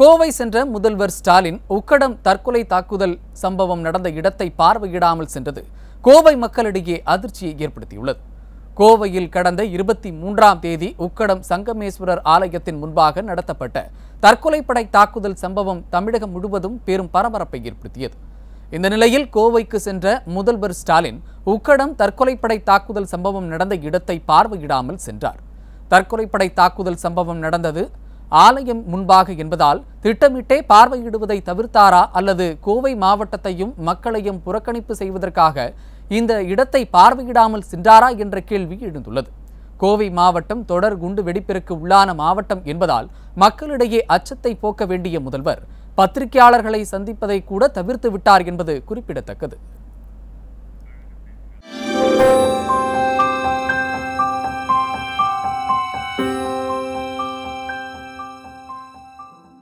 கோவை சென்ற முதல்வர் ஸ்டாலின் உக்கடம் தற்கொலை தாக்குதல் சம்பவம் நடந்த இடத்தை பார்வையிடாமல் சென்றது கோவை மக்களிடையே அதிர்ச்சியை ஏற்படுத்தியுள்ளது கோவையில் கடந்த இருபத்தி மூன்றாம் தேதி உக்கடம் சங்கமேஸ்வரர் ஆலயத்தின் முன்பாக நடத்தப்பட்ட தற்கொலைப்படை தாக்குதல் சம்பவம் தமிழகம் முழுவதும் பெரும் பரபரப்பை ஏற்படுத்தியது இந்த நிலையில் கோவைக்கு சென்ற முதல்வர் ஸ்டாலின் உக்கடம் தற்கொலைப்படை தாக்குதல் சம்பவம் நடந்த இடத்தை பார்வையிடாமல் சென்றார் தற்கொலைப்படை தாக்குதல் சம்பவம் நடந்தது ஆலயம் முன்பாக என்பதால் திட்டமிட்டே பார்வையிடுவதை தவிர்த்தாரா அல்லது கோவை மாவட்டத்தையும் மக்களையும் புறக்கணிப்பு செய்வதற்காக இந்த இடத்தை பார்வையிடாமல் சென்றாரா என்ற கேள்வி எழுந்துள்ளது கோவை மாவட்டம் தொடர் குண்டு வெடிப்பிற்கு உள்ளான மாவட்டம் என்பதால் மக்களிடையே அச்சத்தை போக்க வேண்டிய முதல்வர் பத்திரிகையாளர்களை சந்திப்பதை கூட தவிர்த்து விட்டார் என்பது குறிப்பிடத்தக்கது